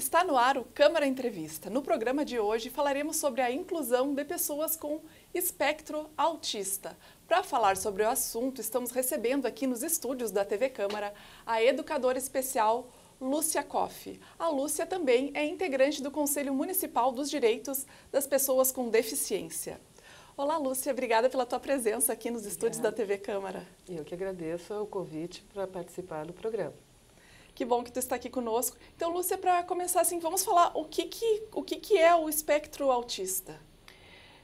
Está no ar o Câmara Entrevista. No programa de hoje falaremos sobre a inclusão de pessoas com espectro autista. Para falar sobre o assunto, estamos recebendo aqui nos estúdios da TV Câmara a educadora especial Lúcia Koff. A Lúcia também é integrante do Conselho Municipal dos Direitos das Pessoas com Deficiência. Olá, Lúcia, obrigada pela tua presença aqui nos estúdios é. da TV Câmara. Eu que agradeço o convite para participar do programa. Que bom que tu está aqui conosco. Então, Lúcia, para começar assim, vamos falar o que que, o que que é o espectro autista?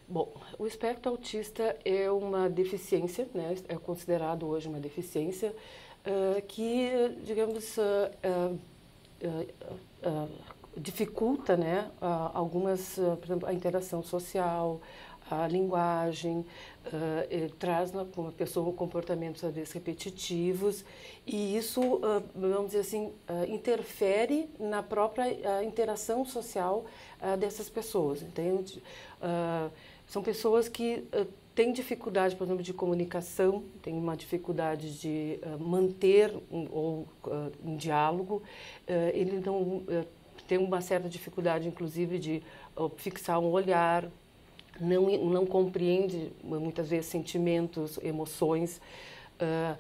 Bom, o espectro autista é uma deficiência, né? É considerado hoje uma deficiência uh, que, digamos, uh, uh, dificulta, né? algumas, por exemplo, a interação social, a linguagem, Uh, traz na, né, uma pessoa comportamentos às vezes repetitivos e isso, uh, vamos dizer assim, uh, interfere na própria interação social dessas pessoas, entende? são pessoas que têm dificuldade, por exemplo, de comunicação, têm uma dificuldade de manter um, ou um diálogo, ele não tem uma certa dificuldade, inclusive, de fixar um olhar, não, não compreende muitas vezes sentimentos, emoções. Uh,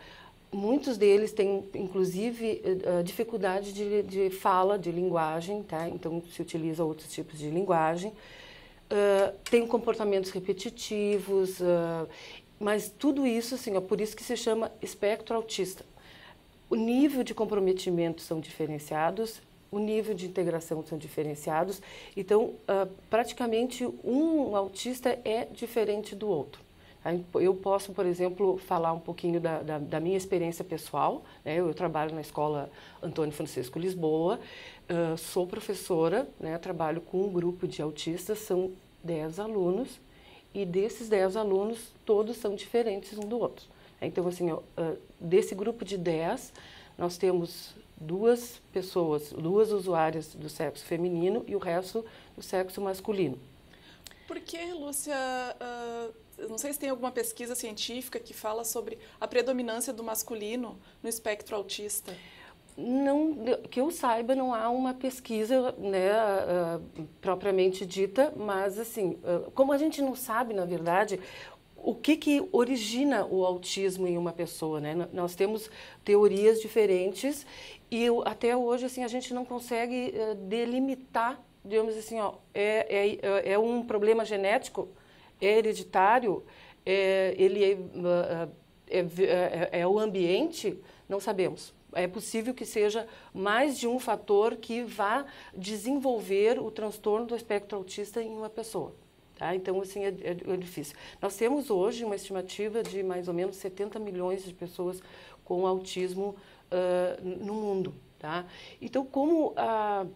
muitos deles têm, inclusive, uh, dificuldade de, de, fala, de linguagem, tá? então se utiliza outros tipos de linguagem. Uh, tem comportamentos repetitivos, mas tudo isso, assim, ó, é por isso que se chama espectro autista. O nível de comprometimento são diferenciados o nível de integração são diferenciados. Então, uh, praticamente um autista é diferente do outro. Tá? Eu posso, por exemplo, falar um pouquinho da, da, da minha experiência pessoal. Né? Eu, eu, trabalho na escola Antônio Francisco Lisboa, uh, sou professora, né? trabalho com um grupo de autistas, são 10 alunos, e desses 10 alunos, todos são diferentes um do outro. Né? Então, assim, uh, desse grupo de 10, nós temos duas pessoas, duas usuárias do sexo feminino e o resto do sexo masculino. Por que, Lúcia, uh, não sei se tem alguma pesquisa científica que fala sobre a predominância do masculino no espectro autista? Não, que eu saiba, não há uma pesquisa né, uh, propriamente dita, mas assim, uh, como a gente não sabe, na verdade, o que, que origina o autismo em uma pessoa, né? Nós temos teorias diferentes e até hoje assim a gente não consegue eh, delimitar, digamos assim, ó, é, é, é um problema genético, é hereditário, é, ele é é, é, é, é o ambiente, não sabemos é possível que seja mais de um fator que vá desenvolver o transtorno do espectro autista em uma pessoa. Tá? Então, assim, é, é, é, difícil. Nós temos hoje uma estimativa de mais ou menos 70 milhões de pessoas com autismo uh, no mundo. Tá? Então, como a,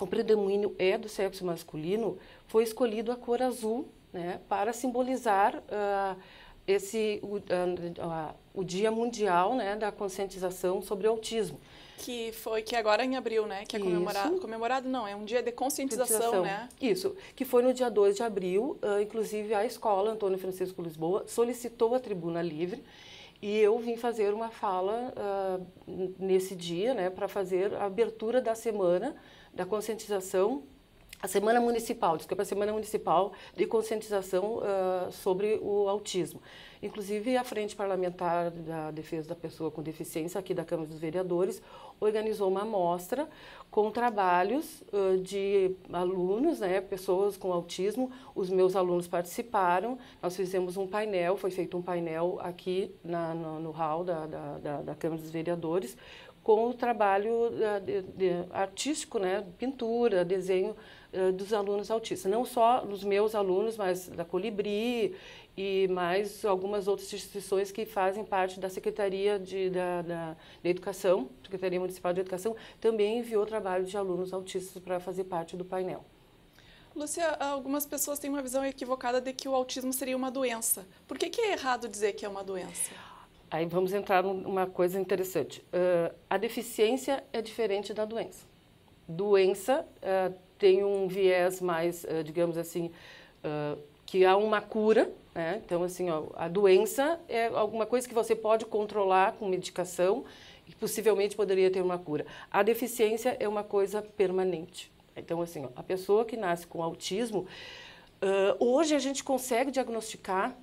o predomínio é do sexo masculino, foi escolhido a cor azul né, para simbolizar uh, esse o, a, o Dia Mundial né, da Conscientização sobre Autismo. Que foi que é agora em abril, né? Que é comemorado. Isso. Comemorado não, é um dia de conscientização, né? Isso, que foi no dia 2 de abril. Uh, inclusive, a escola Antônio Francisco Lisboa solicitou a tribuna livre e eu vim fazer uma fala uh, nesse dia, né? Para fazer a abertura da semana da conscientização a Semana Municipal, desculpa, é a Semana Municipal de Conscientização uh, sobre o Autismo. Inclusive, a Frente Parlamentar da Defesa da Pessoa com Deficiência, aqui da Câmara dos Vereadores, organizou uma amostra com trabalhos uh, de alunos, né, pessoas com autismo. Os meus alunos participaram, nós fizemos um painel, foi feito um painel aqui na, no, no, hall da, da, da, da Câmara dos Vereadores, com o trabalho uh, de, de, artístico, né, pintura, desenho, eh, dos alunos autistas. Não só dos meus alunos, mas da Colibri e mais algumas outras instituições que fazem parte da Secretaria de, da, da, Educação, Secretaria Municipal de Educação, também enviou trabalho de alunos autistas para fazer parte do painel. Lúcia, algumas pessoas têm uma visão equivocada de que o autismo seria uma doença. Por que, que é errado dizer que é uma doença? Aí vamos entrar numa coisa interessante. Uh, a deficiência é diferente da doença. Doença, uh, tem um viés mais, eh, digamos assim, eh, que há uma cura, né? Então, assim, ó, a doença é alguma coisa que você pode controlar com medicação e possivelmente poderia ter uma cura. A deficiência é uma coisa permanente. Então, assim, ó, a pessoa que nasce com autismo, eh, hoje a gente consegue diagnosticar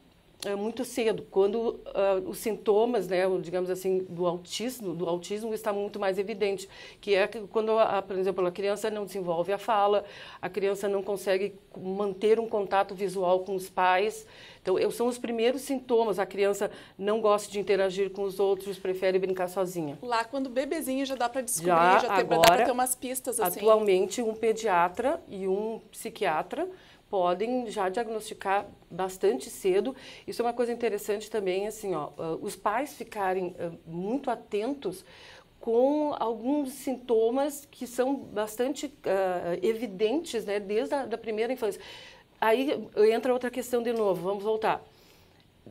é muito cedo, quando uh, os sintomas, né, digamos assim, do autismo, do autismo está muito mais evidente, que é quando, a, por exemplo, a criança não desenvolve a fala, a criança não consegue manter um contato visual com os pais. Então, são os primeiros sintomas. A criança não gosta de interagir com os outros, prefere brincar sozinha. Lá, quando bebezinho, já dá para descobrir, já, já agora, dá para ter umas pistas assim. Atualmente, um pediatra e um psiquiatra podem já diagnosticar bastante cedo. Isso é uma coisa interessante também, assim, ó, ah, os pais ficarem ah, muito atentos com alguns sintomas que são bastante uh, evidentes, né, desde a da primeira infância. Aí entra outra questão de novo, vamos voltar.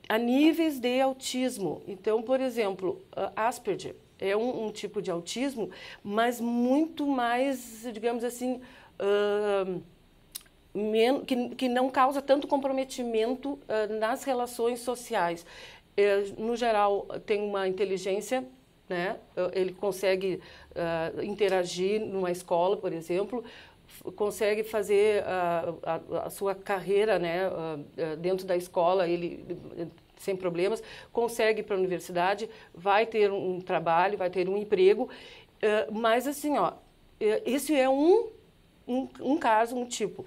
A níveis de autismo. Então, por exemplo, Asperger é um, um tipo de autismo, mas muito mais, digamos assim, uh, men, que, que não causa tanto comprometimento uh, nas relações sociais. Eh, no geral, tem uma inteligência, né? ele consegue eh, interagir numa escola, por exemplo, consegue fazer a, a, a sua carreira né? dentro da escola, ele sem problemas, consegue ir para a universidade, vai ter um trabalho, vai ter um emprego, mas assim, ó, esse é um, um, um caso, um tipo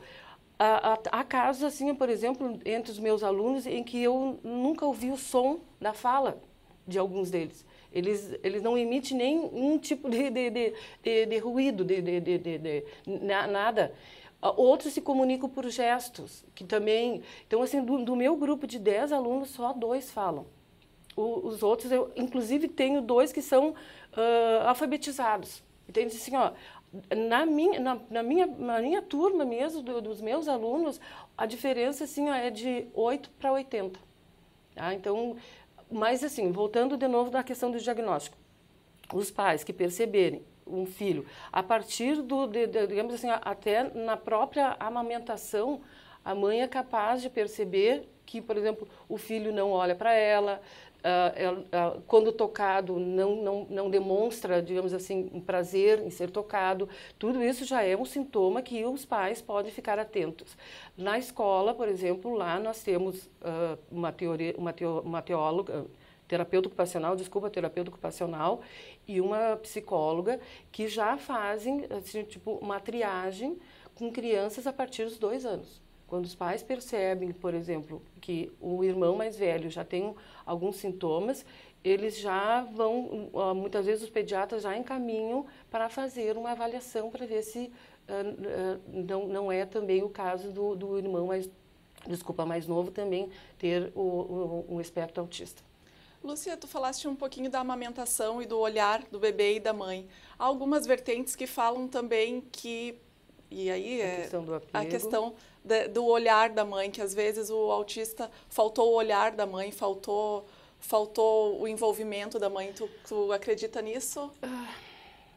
há, casos assim, por exemplo, entre os meus alunos em que eu nunca ouvi o som da fala de alguns deles. Eles, eles não emitem nenhum tipo de, de, de, de, ruído, de, de, de, nada. Ah, outros se comunicam por gestos, que também... Então, assim, do, meu grupo de 10 alunos, só dois falam. os outros, eu inclusive tenho dois que são ah, alfabetizados. Então, eles Assim, ó, na minha, na, na, minha, na minha turma mesmo, do, dos meus alunos, a diferença assim, é de 8 para 80. Tá? Então, mas assim, voltando de novo da questão do diagnóstico. Os pais que perceberem um filho, a partir do, de, de, digamos assim, até na própria amamentação, a mãe é capaz de perceber que, por exemplo, o filho não olha para ela, ah, ah, quando tocado não, não, não demonstra, digamos assim, um prazer em ser tocado, tudo isso já é um sintoma que os pais podem ficar atentos. Na escola, por exemplo, lá nós temos uh, uma, teoria, uma, teo, uma teóloga, terapeuta ocupacional, desculpa, terapeuta ocupacional e uma psicóloga que já fazem assim, tipo uma triagem com crianças a partir dos dois anos. Quando os pais percebem, por exemplo, que o irmão mais velho já tem alguns sintomas, eles já vão, ah, muitas vezes os pediatras já encaminham para fazer uma avaliação para ver se uh, uh, não, não é também o caso do, do irmão mais, desculpa, mais novo também ter o, o, um espectro autista. Lúcia, tu falaste um pouquinho da amamentação e do olhar do bebê e da mãe. Há algumas vertentes que falam também que e aí a é questão do apego. a questão de, do olhar da mãe, que às vezes o autista faltou o olhar da mãe, faltou faltou o envolvimento da mãe. Tu, tu acredita nisso? Ah,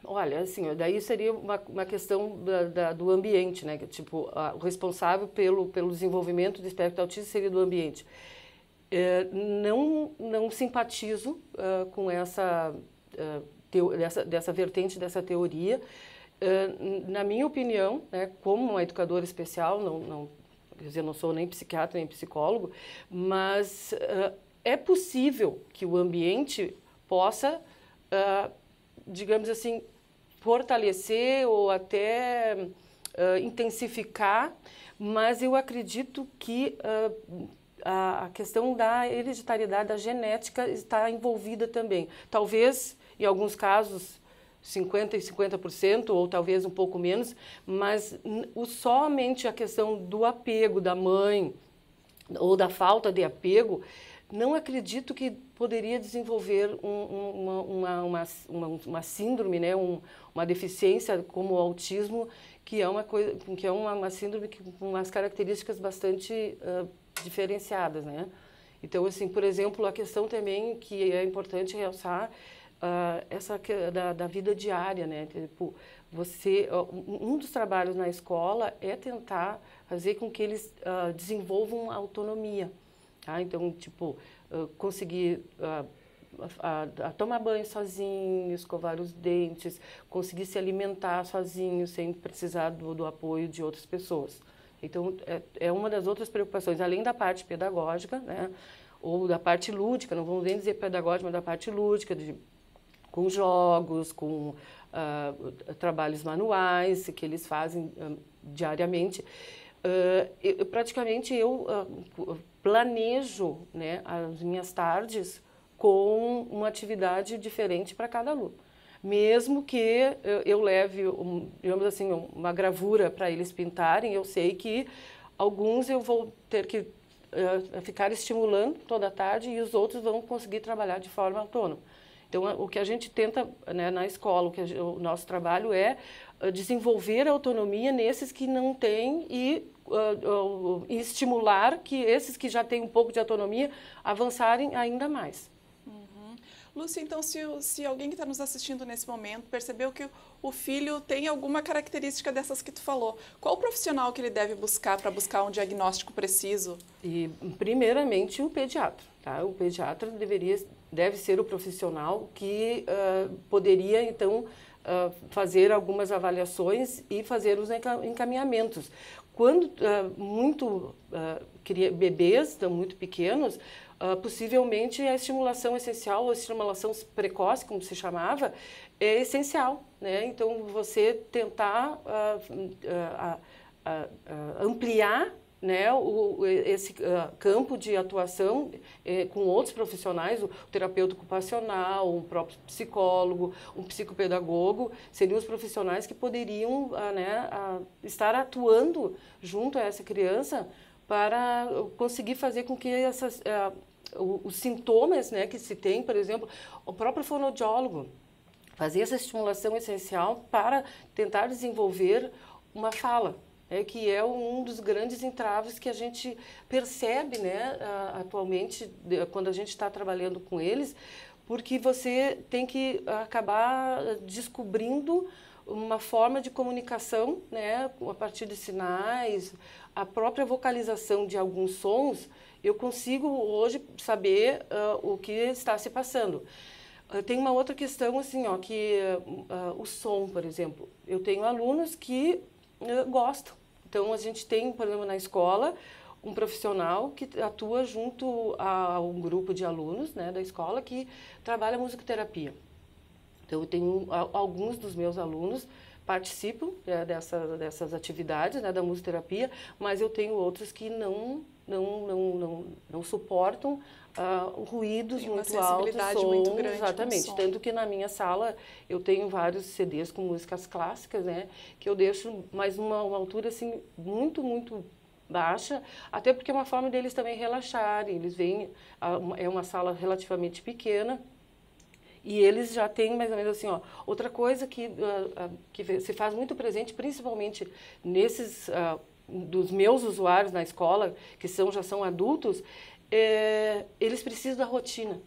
olha, assim, daí seria uma, uma questão da, da, do ambiente, né? Tipo, a, o responsável pelo, pelo desenvolvimento do espectro autista seria do ambiente. É, não, não simpatizo uh, com essa, uh, teo, dessa, dessa vertente, dessa teoria na minha opinião, né, como uma educadora especial, não, não, quer dizer, não sou nem psiquiatra nem psicólogo, mas uh, é possível que o ambiente possa, uh, digamos assim, fortalecer ou até uh, intensificar, mas eu acredito que a, a questão da hereditariedade, da genética está envolvida também. Talvez, em alguns casos, 50% e 50%, ou talvez um pouco menos, mas o, somente a questão do apego da mãe ou da falta de apego, não acredito que poderia desenvolver um, uma, uma, uma, uma, uma síndrome, né? Um, uma deficiência como o autismo, que é uma, coisa, que é uma, uma síndrome com umas características bastante uh, diferenciadas. Né? Então, assim, por exemplo, a questão também que é importante realçar uh, essa da, da, vida diária, né? Tipo, você, um dos trabalhos na escola é tentar fazer com que eles uh, desenvolvam autonomia, tá? Então, tipo, uh, conseguir a, a, tomar banho sozinho, escovar os dentes, conseguir se alimentar sozinho, sem precisar do, do apoio de outras pessoas. Então, é, é, uma das outras preocupações, além da parte pedagógica, né, ou da parte lúdica, não vamos nem dizer pedagógica, mas da parte lúdica, de com jogos, com uh, trabalhos manuais que eles fazem ah, diariamente. Uh, eu, praticamente eu uh, planejo né, as minhas tardes com uma atividade diferente para cada aluno. Mesmo que eu, eu leve, um, digamos assim, uma gravura para eles pintarem, eu sei que alguns eu vou ter que uh, ficar estimulando toda a tarde e os outros vão conseguir trabalhar de forma autônoma. Então, o que a gente tenta né, na escola, o, que a, o nosso trabalho é ah, desenvolver a autonomia nesses que não têm e uh, uh, estimular que esses que já têm um pouco de autonomia avançarem ainda mais. Uhum. Lúcia, então, se, se alguém que está nos assistindo nesse momento percebeu que o filho tem alguma característica dessas que tu falou, qual o profissional que ele deve buscar para buscar um diagnóstico preciso? E, primeiramente, o pediatra. Tá? O pediatra deveria deve ser o profissional que uh, poderia, então, uh, fazer algumas avaliações e fazer os encaminhamentos. Quando uh, muito bebês, estão muito pequenos, possivelmente a estimulação essencial, ou estimulação precoce, como se chamava, é essencial. Né? Então, você tentar ampliar né, o, esse uh, campo de atuação é, com outros profissionais, o, o terapeuta ocupacional, o próprio psicólogo, um psicopedagogo, seriam os profissionais que poderiam uh, né, uh, estar atuando junto a essa criança para conseguir fazer com que essas, os sintomas né, que se tem, por exemplo, o próprio fonoaudiólogo, fazer essa estimulação essencial para tentar desenvolver uma fala é, que é um dos grandes entraves que a gente percebe né, atualmente, quando a gente está trabalhando com eles, porque você tem que acabar descobrindo uma forma de comunicação, né, a partir de sinais, a própria vocalização de alguns sons, eu consigo hoje saber uh, o que está se passando. tem uma outra questão assim, ó, que uh, o som, por exemplo, eu tenho alunos que gostam então, a gente tem, por exemplo, na escola, um profissional que atua junto a um grupo de alunos né, da escola que trabalha musicoterapia. Então, eu tenho alguns dos meus alunos participam né, dessa, dessas atividades né, da musicoterapia, mas eu tenho outros que não não, não, não, não suportam uh, ruídos Tem muito altos, sons, muito grande exatamente. Tanto que na minha sala eu tenho vários CDs com músicas clássicas, né, que eu deixo mas uma, uma altura assim muito muito baixa, até porque é uma forma deles também relaxarem. Eles vêm ah, é uma sala relativamente pequena. E eles já têm mais ou menos assim, ó. Outra coisa que, uh, uh, que se faz muito presente, principalmente nesses uh, dos meus usuários na escola, que são, já são adultos, é, eles precisam da rotina.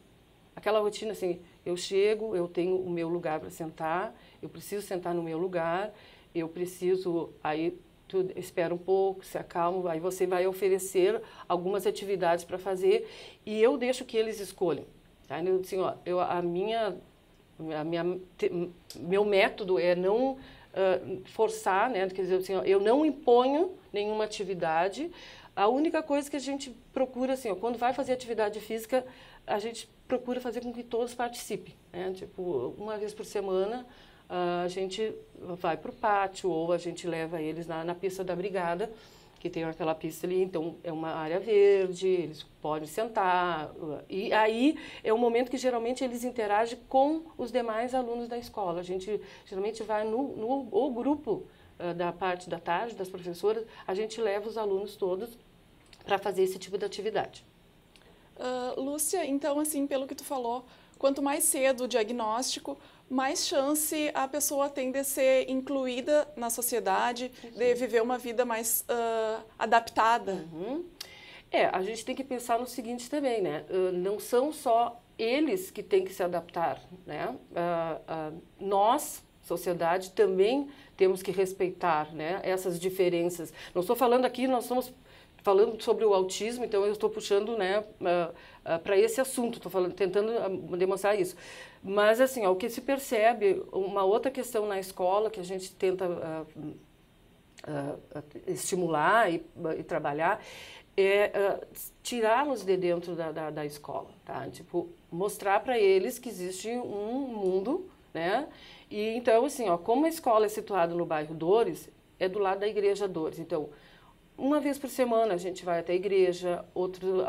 Aquela rotina assim, eu chego, eu tenho o meu lugar para sentar, eu preciso sentar no meu lugar, eu preciso, aí tu espera um pouco, se acalma, aí você vai oferecer algumas atividades para fazer e eu deixo que eles escolham. Tá? Então, assim, ó, eu, a minha, a minha, te, meu método é não forçar, né? Quer dizer, assim, eu não imponho nenhuma atividade. A única coisa que a gente procura, assim, ó, quando vai fazer atividade física, a gente procura fazer com que todos participem, né? Tipo, uma vez por semana a gente vai para o pátio ou a gente leva eles na, na pista da brigada que tem aquela pista ali, então é uma área verde, eles podem sentar. E aí é o um momento que geralmente eles interagem com os demais alunos da escola. A gente geralmente vai no, no o grupo uh, da parte da tarde, das professoras, a gente leva os alunos todos para fazer esse tipo de atividade. Uh, Lúcia, então, assim, pelo que tu falou, quanto mais cedo o diagnóstico, mais chance a pessoa tem de ser incluída na sociedade, uhum. de viver uma vida mais uh, adaptada. Uhum. É, a gente tem que pensar no seguinte também, né? Uh, não são só eles que têm que se adaptar, né? Uh, nós, sociedade, também temos que respeitar né, essas diferenças. Não estou falando aqui, nós somos falando sobre o autismo, então eu estou puxando né, ah, ah, para esse assunto, estou falando, tentando ah, demonstrar isso. Mas, assim, ó, o que se percebe, uma outra questão na escola que a gente tenta uh, uh, estimular e, e, trabalhar é uh, tirá-los de dentro da, da, da, escola, tá? Tipo, mostrar para eles que existe um mundo, né? E então, assim, ó, como a escola é situada no bairro Dores, é do lado da Igreja Dores. Então, uma vez por semana a gente vai até a igreja, outro, uh,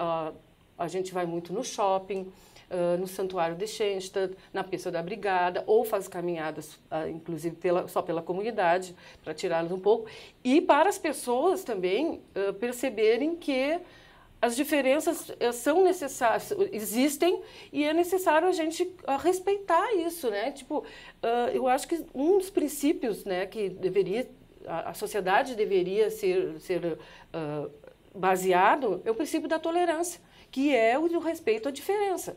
a gente vai muito no shopping, uh, no Santuário de Schenstadt, na pista da Brigada, ou faz caminhadas, uh, inclusive pela, só pela comunidade, para tirá-los um pouco. E para as pessoas também perceberem que as diferenças são necessárias, existem e é necessário a gente respeitar isso, né? Tipo, eu acho que um dos princípios, né, que deveria a, a sociedade deveria ser, ser uh, baseado é o princípio da tolerância, que é o do respeito à diferença,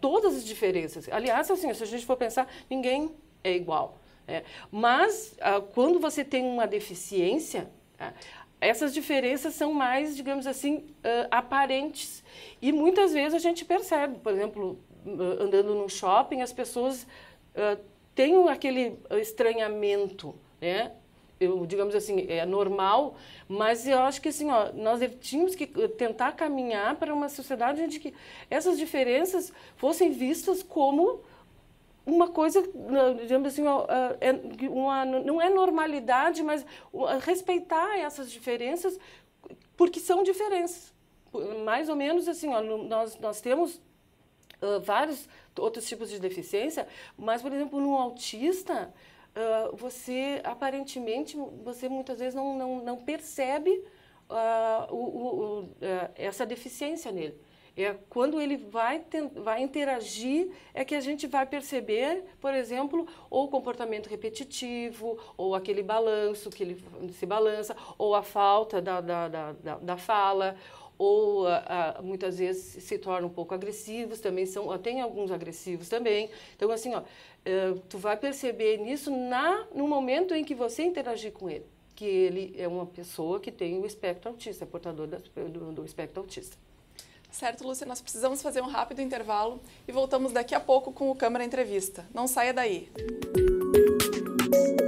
todas as diferenças. Aliás, assim, se a gente for pensar, ninguém é igual. Né? Mas uh, quando você tem uma deficiência, uh, essas diferenças são mais, digamos assim, aparentes. E muitas vezes a gente percebe, por exemplo, andando num shopping, as pessoas têm aquele estranhamento, né? eu, digamos assim, é normal, mas eu acho que assim, ó, nós tínhamos que eh, tentar caminhar para uma sociedade onde que essas diferenças fossem vistas como uma coisa, digamos assim, ah, é, uma, não é normalidade, mas ah, respeitar essas diferenças, porque são diferenças. Mais ou menos assim, ó, nós, nós temos ah, vários outros tipos de deficiência, mas, por exemplo, num autista, ah, você aparentemente, você muitas vezes não, não, não percebe uh, o, o, uh, essa deficiência nele. É quando ele vai, vai interagir é que a gente vai perceber, por exemplo, ou o comportamento repetitivo, ou aquele balanço que ele se balança, ou a falta da, da, da, da fala, ou a, a, muitas vezes se tornam um pouco agressivos, também são, tem alguns agressivos também. Então, assim, ó, eh, tu vai perceber nisso na, no momento em que você interagir com ele, que ele é uma pessoa que tem o espectro autista, é portador da, do, do espectro autista. Certo, Lúcia, nós precisamos fazer um rápido intervalo e voltamos daqui a pouco com o Câmara Entrevista. Não saia daí. Música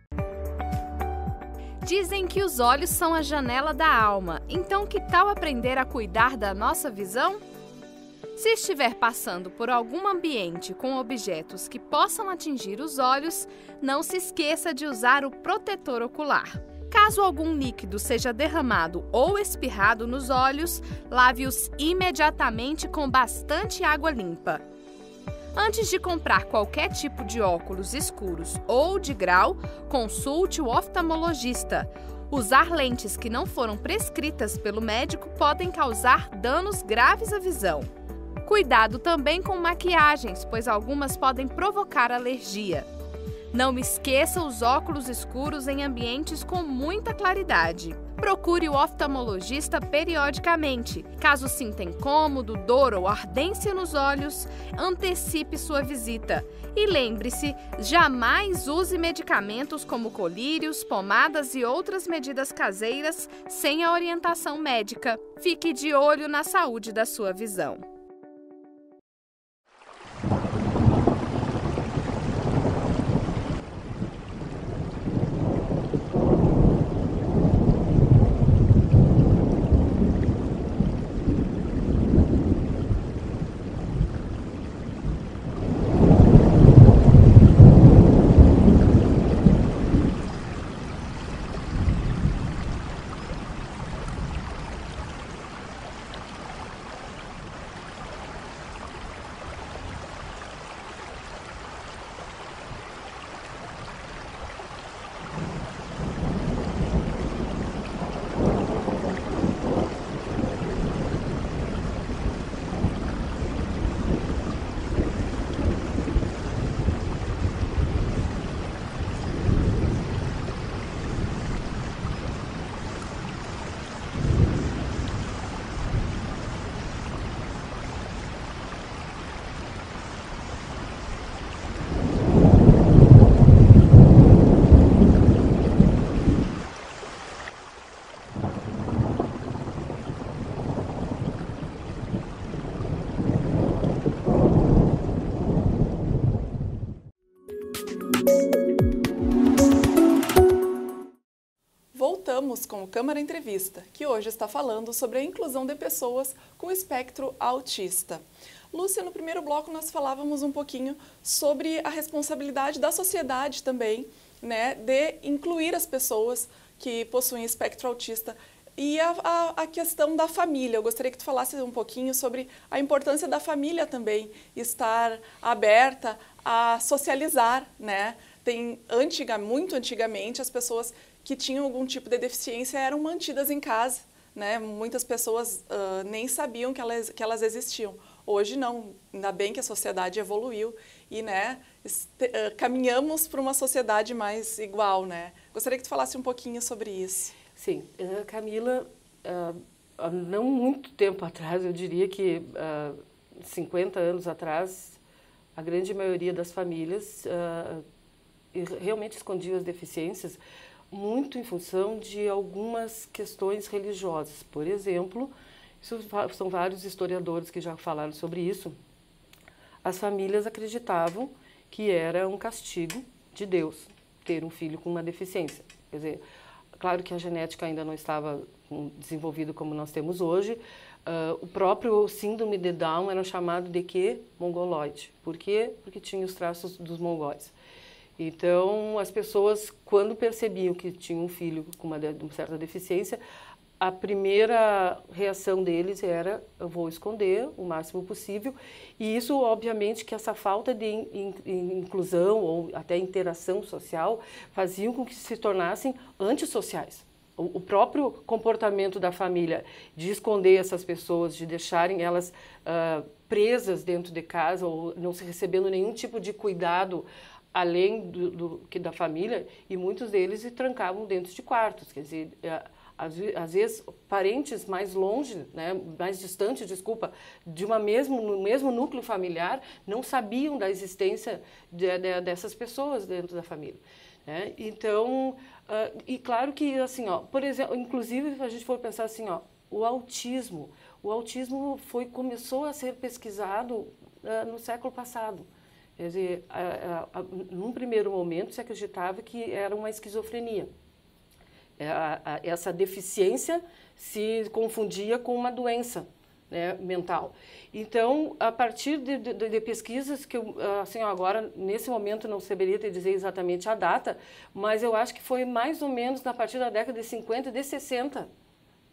Dizem que os olhos são a janela da alma, então que tal aprender a cuidar da nossa visão? Se estiver passando por algum ambiente com objetos que possam atingir os olhos, não se esqueça de usar o protetor ocular. Caso algum líquido seja derramado ou espirrado nos olhos, lave-os imediatamente com bastante água limpa. Antes de comprar qualquer tipo de óculos escuros ou de grau, consulte o oftalmologista. Usar lentes que não foram prescritas pelo médico podem causar danos graves à visão. Cuidado também com maquiagens, pois algumas podem provocar alergia. Não esqueça os óculos escuros em ambientes com muita claridade. Procure o oftalmologista periodicamente. Caso sinta incômodo, dor ou ardência nos olhos, antecipe sua visita. E lembre-se, jamais use medicamentos como colírios, pomadas e outras medidas caseiras sem a orientação médica. Fique de olho na saúde da sua visão. Estamos com o Câmara Entrevista, que hoje está falando sobre a inclusão de pessoas com espectro autista. Lúcia, no primeiro bloco nós falávamos um pouquinho sobre a responsabilidade da sociedade também, né, de incluir as pessoas que possuem espectro autista e a, a, a, questão da família. Eu gostaria que tu falasse um pouquinho sobre a importância da família também estar aberta a socializar, né? Tem antiga, muito antigamente as pessoas que tinham algum tipo de deficiência eram mantidas em casa. Né? Muitas pessoas uh, nem sabiam que elas, que elas existiam. Hoje não, ainda bem que a sociedade evoluiu e né, este, uh, caminhamos para uma sociedade mais igual. Né? Gostaria que tu falasse um pouquinho sobre isso. Sim, uh, Camila, não muito tempo atrás, eu diria que 50 anos atrás, a grande maioria das famílias realmente escondia as deficiências muito em função de algumas questões religiosas. Por exemplo, isso, são vários historiadores que já falaram sobre isso. As famílias acreditavam que era um castigo de Deus ter um filho com uma deficiência. Quer dizer, claro que a genética ainda não estava hum, desenvolvida como nós temos hoje. Uh, o próprio síndrome de Down era chamado de que mongoloide. Por quê? Porque tinha os traços dos mongóis. Então, as pessoas, quando percebiam que tinham um filho com uma, uma certa deficiência, a primeira reação deles era eu vou esconder o máximo possível e isso obviamente que essa falta de in, in, inclusão ou até interação social faziam com que se tornassem antissociais o, o próprio comportamento da família de esconder essas pessoas de deixarem elas uh, presas dentro de casa ou não se recebendo nenhum tipo de cuidado além do, do, que da família, e muitos deles se trancavam dentro de quartos, quer dizer, é, às, às vezes parentes mais longe, né, mais distantes, desculpa, de uma mesmo no mesmo núcleo familiar, não sabiam da existência de, de, dessas pessoas dentro da família. Né? Então, uh, e claro que assim, ó, por exemplo, inclusive se a gente for pensar assim, ó, o autismo, o autismo foi começou a ser pesquisado uh, no século passado. Quer dizer, a, a, a, num primeiro momento se acreditava que era uma esquizofrenia. É, essa deficiência se confundia com uma doença. Né, mental. Então, a partir de, de, de, pesquisas que eu, assim, agora, nesse momento, não saberia te dizer exatamente a data, mas eu acho que foi mais ou menos na partir da década de 50 e de 60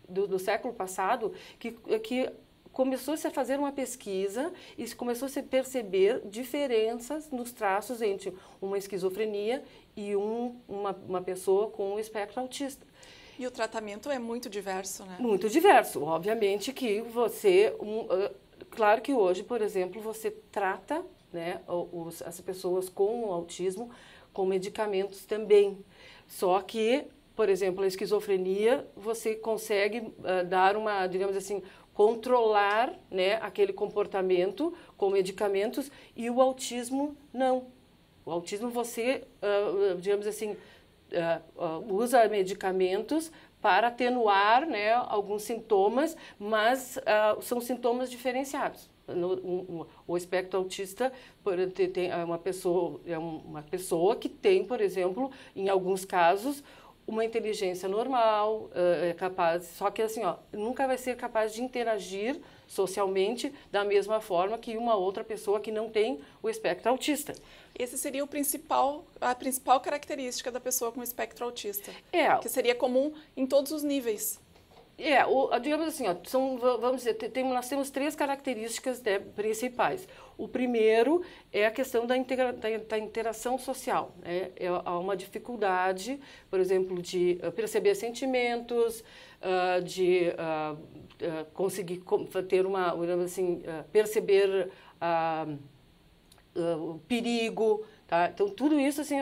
do, do século passado que, que começou-se a fazer uma pesquisa e começou-se a perceber diferenças nos traços entre uma esquizofrenia e um, uma, uma pessoa com o espectro autista. E o tratamento é muito diverso, né? Muito diverso. Obviamente que você. Um, uh, claro que hoje, por exemplo, você trata né, os, as pessoas com autismo com medicamentos também. Só que, por exemplo, a esquizofrenia, você consegue uh, dar uma, digamos assim, controlar né, aquele comportamento com medicamentos e o autismo não. O autismo você, uh, digamos assim, uh, uh, usa medicamentos para atenuar né, alguns sintomas, mas são sintomas diferenciados. No, um, o espectro autista tem, é uma pessoa é uma pessoa que tem, por exemplo, em alguns casos uma inteligência normal, é capaz, só que assim, ó, nunca vai ser capaz de interagir socialmente da mesma forma que uma outra pessoa que não tem o espectro autista. Esse seria o principal, a principal característica da pessoa com espectro autista, é. que seria comum em todos os níveis. É, o, digamos assim, ó, são, vamos dizer, tem, nós temos três características né, principais. O primeiro é a questão da, integra, da, da interação social. Né? É, há uma dificuldade, por exemplo, de eh, perceber sentimentos, uh, de uh, uh, conseguir ter uma, digamos assim, perceber o perigo, Tá? Então, tudo isso assim,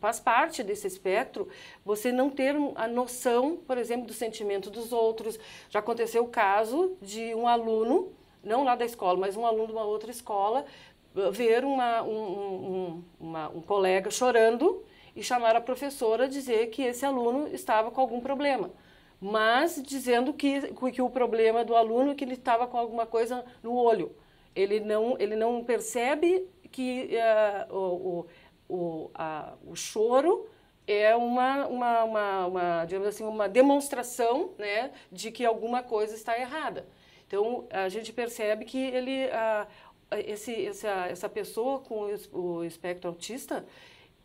faz parte desse espectro, você não ter a noção, por exemplo, do sentimento dos outros. Já aconteceu o caso de um aluno, não lá da escola, mas um aluno de uma outra escola, eh, ver uma, um, um, uma, um colega chorando e chamar a professora dizer que esse aluno estava com algum problema mas dizendo que, que o problema do aluno é que ele estava com alguma coisa no olho. Ele não, ele não percebe que uh, o, o, o, a, o choro é uma, uma, uma, uma, digamos assim, uma demonstração né, de que alguma coisa está errada. Então, a gente percebe que ele, uh, esse, essa, essa pessoa com o espectro autista,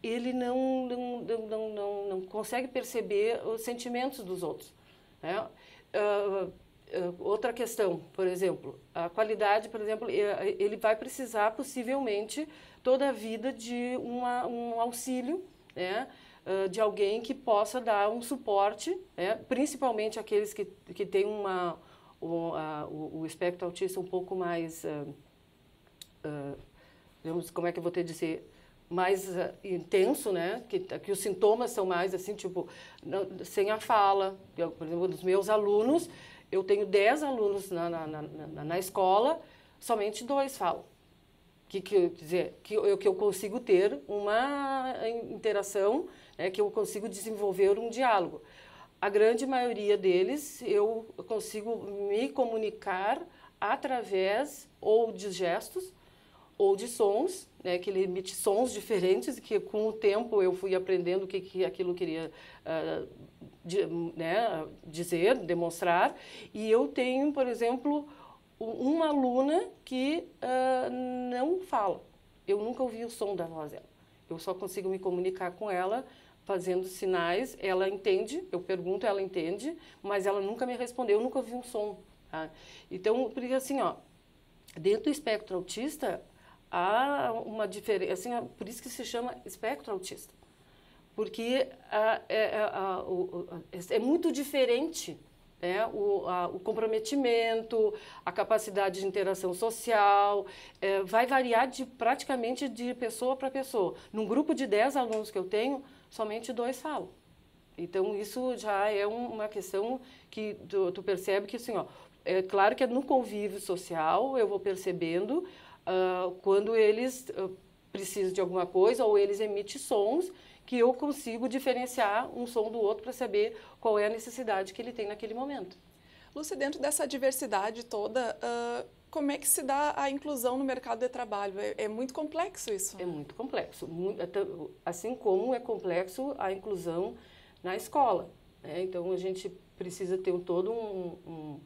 ele não, não, não, não, não consegue perceber os sentimentos dos outros. Né? Uh, eh, outra questão, por exemplo, a qualidade, por exemplo, eh, ele vai precisar possivelmente toda a vida de uma, um auxílio, né? Eh, de alguém que possa dar um suporte, né? principalmente aqueles que, que têm uma, o, a, o, espectro autista um pouco mais, uh, uh, como é que eu vou ter de dizer, mais uh, intenso, né? Que, que os sintomas são mais assim, tipo, não, sem a fala. Eu, por exemplo, dos meus alunos, eu tenho 10 alunos na, na, na, na escola, somente dois falam. Que, que, dizer, que eu, que eu consigo ter uma interação, né, que eu consigo desenvolver um diálogo. A grande maioria deles, eu consigo me comunicar através ou de gestos ou de sons, né, que ele emite sons diferentes, que com o tempo eu fui aprendendo o que, que aquilo queria uh, de, né, dizer, demonstrar. E eu tenho, por exemplo, uma aluna que uh, não fala. Eu nunca ouvi o som da voz dela. Eu só consigo me comunicar com ela fazendo sinais. Ela entende, eu pergunto, ela entende, mas ela nunca me respondeu, eu nunca ouvi um som. Tá? Então, porque assim, ó, dentro do espectro autista, há uma diferença, assim, por isso que se chama espectro autista porque ah, é, é ah, o, é, é, muito diferente né? o, a, o, comprometimento, a capacidade de interação social, é, vai variar de, praticamente de pessoa para pessoa. Num grupo de 10 alunos que eu tenho, somente dois falam. Então, isso já é um, uma questão que tu, tu percebe que, assim, ó, é claro que é no convívio social eu vou percebendo uh, quando eles uh, precisam de alguma coisa ou eles emitem sons que eu consigo diferenciar um som do outro para saber qual é a necessidade que ele tem naquele momento. Luci, dentro dessa diversidade toda, uh, como é que se dá a inclusão no mercado de trabalho? É, é muito complexo isso? É muito complexo, é assim como é complexo a inclusão na escola. Né? Então a gente precisa ter todo um, um,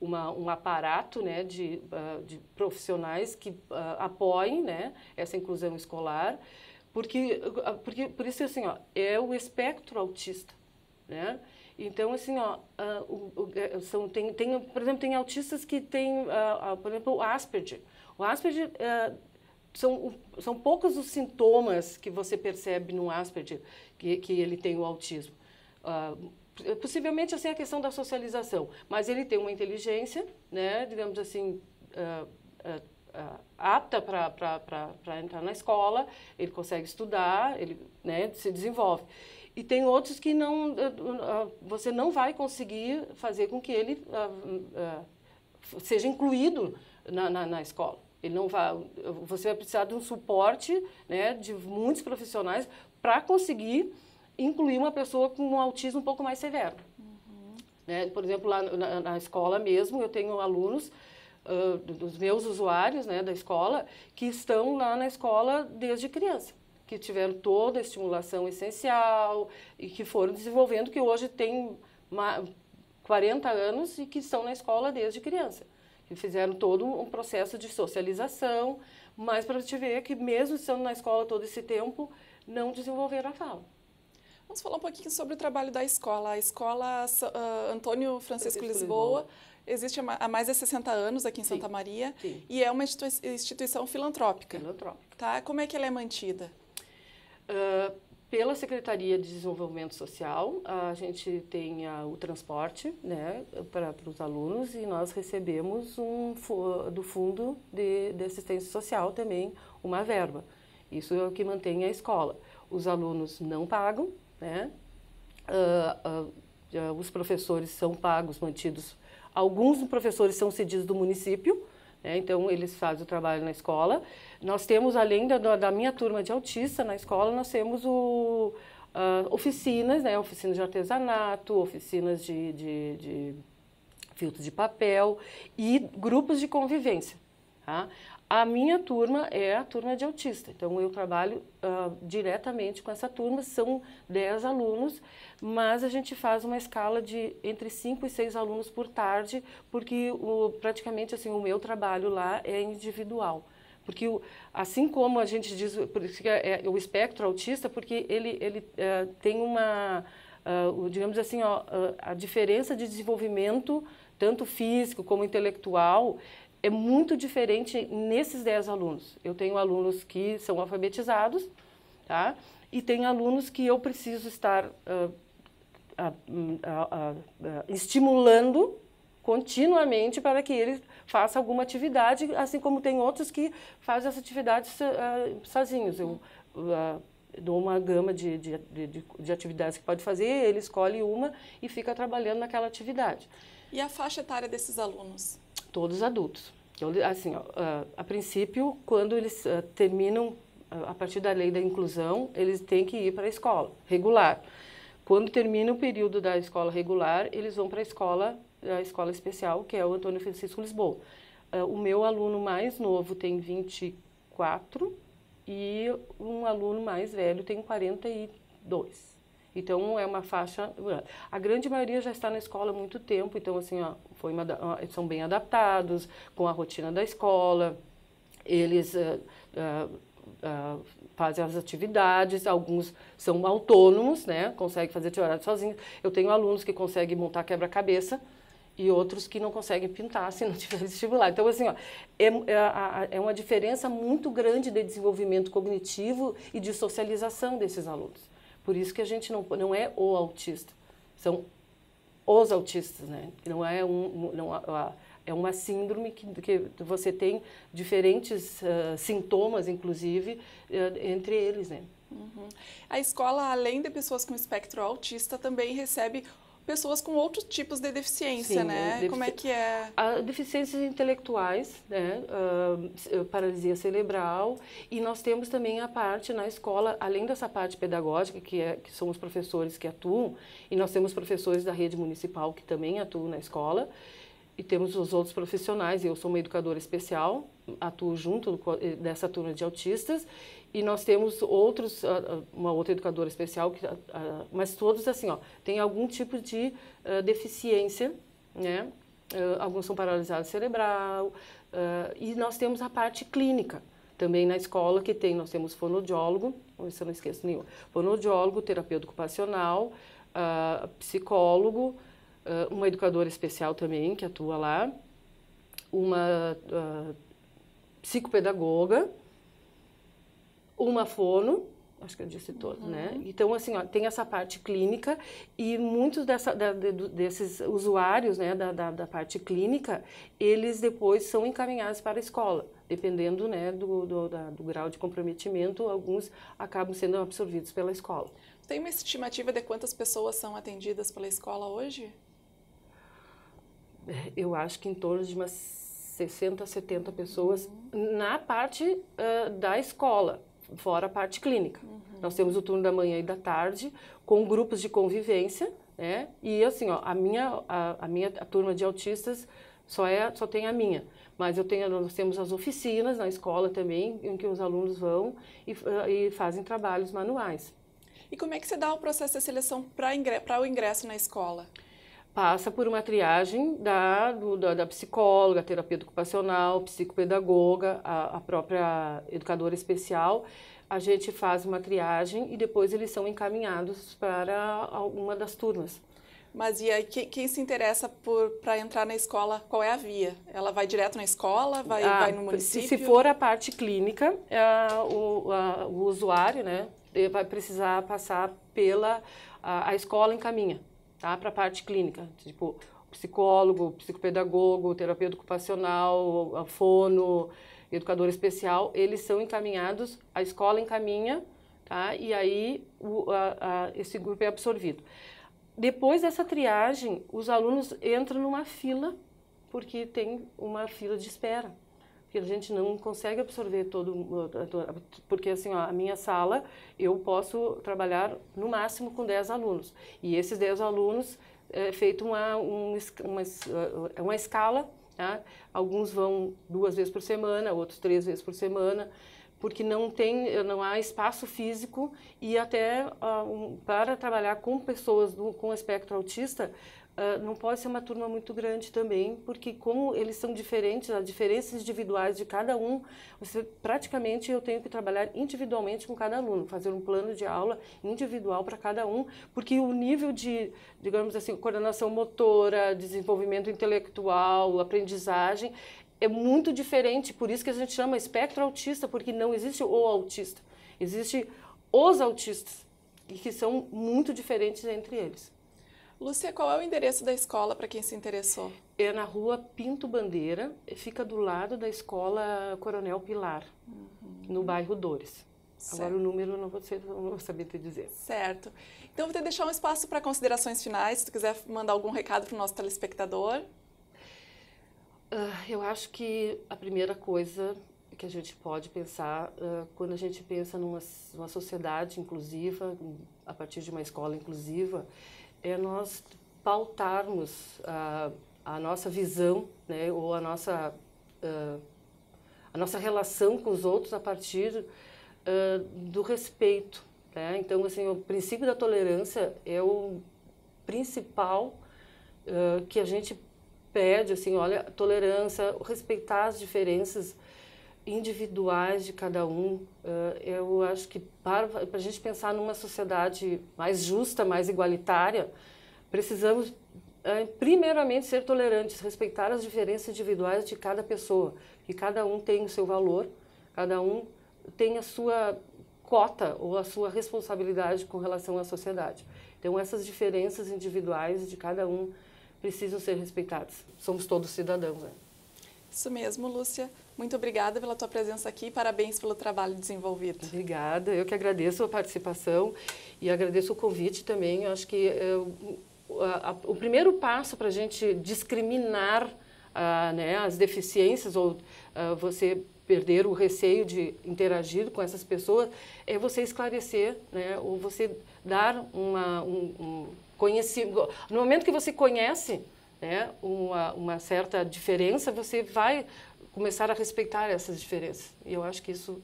uma, um aparato né, de, uh, de profissionais que uh, apoiem né, essa inclusão escolar porque, ah, porque por isso assim, ó, é o espectro autista, né? Então, assim, ó, uh, o, o, eh, são, tem, tem, por exemplo, tem autistas que têm, uh, uh, por exemplo, o Asperger. O Asperger, são, são poucos os sintomas que você percebe no Asperger, que, que ele tem o autismo. possivelmente, assim, a questão da socialização. Mas ele tem uma inteligência, né, digamos assim, eh, apta para entrar na escola, ele consegue estudar, ele né, se desenvolve. E tem outros que não, eh, eh, você não vai conseguir fazer com que ele seja incluído na, na, na escola. Ele não vai, você vai precisar de um suporte né, de muitos profissionais para conseguir incluir uma pessoa com um autismo um pouco mais severo. Uhum. Né? Por exemplo, lá na, na escola mesmo, eu tenho alunos dos meus usuários né, da escola que estão lá na escola desde criança que tiveram toda a estimulação essencial e que foram desenvolvendo, que hoje tem 40 anos e que estão na escola desde criança. Que fizeram todo um processo de socialização, mas para te ver que mesmo estando na escola todo esse tempo, não desenvolveram a fala. Vamos falar um pouquinho sobre o trabalho da escola. A escola uh, Antônio Francisco, Francisco Lisboa, Lisboa existe há mais de 60 anos aqui em Sim. Santa Maria Sim. e é uma instituição filantrópica. Filantrópica. Tá? Como é que ela é mantida? Uh, pela Secretaria de Desenvolvimento Social, a gente tem o transporte né, para os alunos e nós recebemos um do Fundo de, de Assistência Social também uma verba. Isso é o que mantém a escola. Os alunos não pagam, né? Uh, os professores são pagos, mantidos Alguns professores são cedidos do município, né? então eles fazem o trabalho na escola. Nós temos, além da, da minha turma de autista na escola, nós temos o, uh, oficinas, né? oficinas de artesanato, oficinas de, de, de filtro de papel e grupos de convivência. Tá? A minha turma é a turma de autista, então eu trabalho uh, diretamente com essa turma, são 10 alunos, mas a gente faz uma escala de entre 5 e 6 alunos por tarde, porque o, praticamente assim, o meu trabalho lá é individual. Porque o, assim como a gente diz, é, é, o espectro autista, porque ele, ele é, tem uma, uh, digamos assim, ó, ah, a diferença de desenvolvimento, tanto físico como intelectual, é muito diferente nesses 10 alunos. Eu tenho alunos que são alfabetizados, tá? E tem alunos que eu preciso estar uh, uh, uh, estimulando continuamente para que ele faça alguma atividade, assim como tem outros que fazem essa atividade ah, sozinhos. Eu ah, dou uma gama de, de, de, de atividades que pode fazer, ele escolhe uma e fica trabalhando naquela atividade. E a faixa etária desses alunos? todos adultos. Então, assim, ó, ah, a, princípio, quando eles uh, terminam, ah, a partir da lei da inclusão, eles têm que ir para a escola regular. Quando termina o período da escola regular, eles vão para a escola, a escola especial, que é o Antônio Francisco Lisboa. Uh, o meu aluno mais novo tem 24 e um aluno mais velho tem 42. Então é uma faixa. A grande maioria já está na escola há muito tempo, então assim, ó, foi uma, são bem adaptados com a rotina da escola. Eles uh, uh, Uh, fazem as atividades, alguns são autônomos, né? Conseguem fazer teoria sozinhos. Eu tenho alunos que conseguem montar quebra-cabeça e outros que não conseguem pintar se não tiver vestibular. Então, assim, ó, é, é, é, uma diferença muito grande de desenvolvimento cognitivo e de socialização desses alunos. Por isso que a gente não, não é o autista, são os autistas, né? Não é um, não é uma síndrome que, que você tem diferentes uh, sintomas, inclusive, uh, entre eles, né? Uhum. A escola, além de pessoas com espectro autista, também recebe pessoas com outros tipos de deficiência, Sim, né? É, defici... Como é que é? A ah, deficiências intelectuais, né? Uh, paralisia cerebral e nós temos também a parte na escola, além dessa parte pedagógica que é que são os professores que atuam e nós temos professores da rede municipal que também atuam na escola e temos os outros profissionais. Eu sou uma educadora especial, atuo junto eh, dessa turma de autistas e nós temos outros, ah, ah, uma outra educadora especial, que, ah, mas todos assim, ó, tem algum tipo de deficiência, né? alguns são paralisados cerebral, e nós temos a parte clínica também na escola que tem, nós temos fonodiólogo, se eu não esqueço nenhum, fonodiólogo, terapeuta ocupacional, psicólogo, uma educadora especial também que atua lá, uma psicopedagoga, uma fono, acho que eu disse todo, uhum. né? Então, assim, ó, tem essa parte clínica e muitos dessa, da, de, desses usuários, né, da, da, da, parte clínica, eles depois são encaminhados para a escola, dependendo, né, do, do, da, do grau de comprometimento, alguns acabam sendo absorvidos pela escola. Tem uma estimativa de quantas pessoas são atendidas pela escola hoje? É, eu acho que em torno de umas 60, 70 pessoas uhum. na parte uh, da escola, fora a parte clínica. Uhum. Nós temos o turno da manhã e da tarde, com grupos de convivência, né? E assim, ó, a minha, a, a minha a turma de autistas só, é, só tem a minha. Mas eu tenho, nós temos as oficinas na escola também, em que os alunos vão e, e fazem trabalhos manuais. E como é que você dá o processo de seleção para ingre o ingresso na escola? passa por uma triagem da, do, da, da, psicóloga, terapia ocupacional, psicopedagoga, a, a, própria educadora especial. A gente faz uma triagem e depois eles são encaminhados para alguma das turmas. Mas e aí, quem, quem se interessa para entrar na escola, qual é a via? Ela vai direto na escola, vai, ah, vai no município? Se for a parte clínica, é o, a, o, usuário né, vai precisar passar pela... a escola encaminha tá? Para a parte clínica, tipo psicólogo, psicopedagogo, terapeuta ocupacional, fono, educador especial, eles são encaminhados, a escola encaminha, tá? E aí o, a, a, esse grupo é absorvido. Depois dessa triagem, os alunos entram numa fila, porque tem uma fila de espera que a gente não consegue absorver todo porque assim ó, a minha sala eu posso trabalhar no máximo com 10 alunos e esses 10 alunos é feito uma uma, é, uma escala tá? alguns vão duas vezes por semana outros três vezes por semana porque não tem não há espaço físico e até uh, um, para trabalhar com pessoas do, com espectro autista Uh, não pode ser uma turma muito grande também, porque como eles são diferentes, as diferenças individuais de cada um, você, praticamente eu tenho que trabalhar individualmente com cada aluno, fazer um plano de aula individual para cada um, porque o nível de, digamos assim, coordenação motora, desenvolvimento intelectual, aprendizagem, é muito diferente, por isso que a gente chama espectro autista, porque não existe o autista, existe os autistas, e que são muito diferentes entre eles. Lúcia, qual é o endereço da escola para quem se interessou? É na rua Pinto Bandeira, fica do lado da escola Coronel Pilar, uhum. no bairro Dores. Certo. Agora o número eu não vou, ser, não vou saber te dizer. Certo. Então vou te deixar um espaço para considerações finais, se tu quiser mandar algum recado para o nosso telespectador. Uh, eu acho que a primeira coisa que a gente pode pensar uh, quando a gente pensa numa, numa sociedade inclusiva, a partir de uma escola inclusiva, é nós pautarmos a, a nossa visão, né, ou a nossa uh, a nossa relação com os outros a partir uh, do respeito. Né? Então, assim, o princípio da tolerância é o principal uh, que a gente pede, assim, olha, tolerância, respeitar as diferenças individuais de cada um. Eh, eu acho que para, para a gente pensar numa sociedade mais justa, mais igualitária, precisamos eh, primeiramente ser tolerantes, respeitar as diferenças individuais de cada pessoa, que cada um tem o seu valor, cada um tem a sua cota ou a sua responsabilidade com relação à sociedade. Então essas diferenças individuais de cada um precisam ser respeitadas. Somos todos cidadãos, né? Isso mesmo, Lúcia. Muito obrigada pela tua presença aqui e parabéns pelo trabalho desenvolvido. Obrigada. Eu que agradeço a participação e agradeço o convite também. Eu acho que é, a, o primeiro passo para a gente discriminar a, ah, né, as deficiências ou ah, você perder o receio de interagir com essas pessoas é você esclarecer, né, ou você dar uma, um, um conhecimento. No momento que você conhece, né, uma, uma certa diferença, você vai começar a respeitar essas diferenças. E eu acho que isso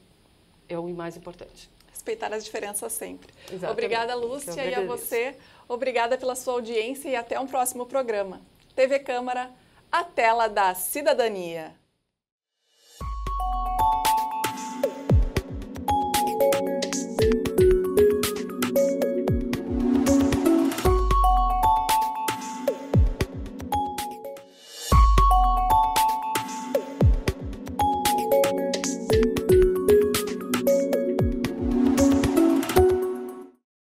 é o mais importante. Respeitar as diferenças sempre. Exatamente. Obrigada, Lúcia, e a você. Obrigada pela sua audiência e até um próximo programa. TV Câmara, a tela da cidadania.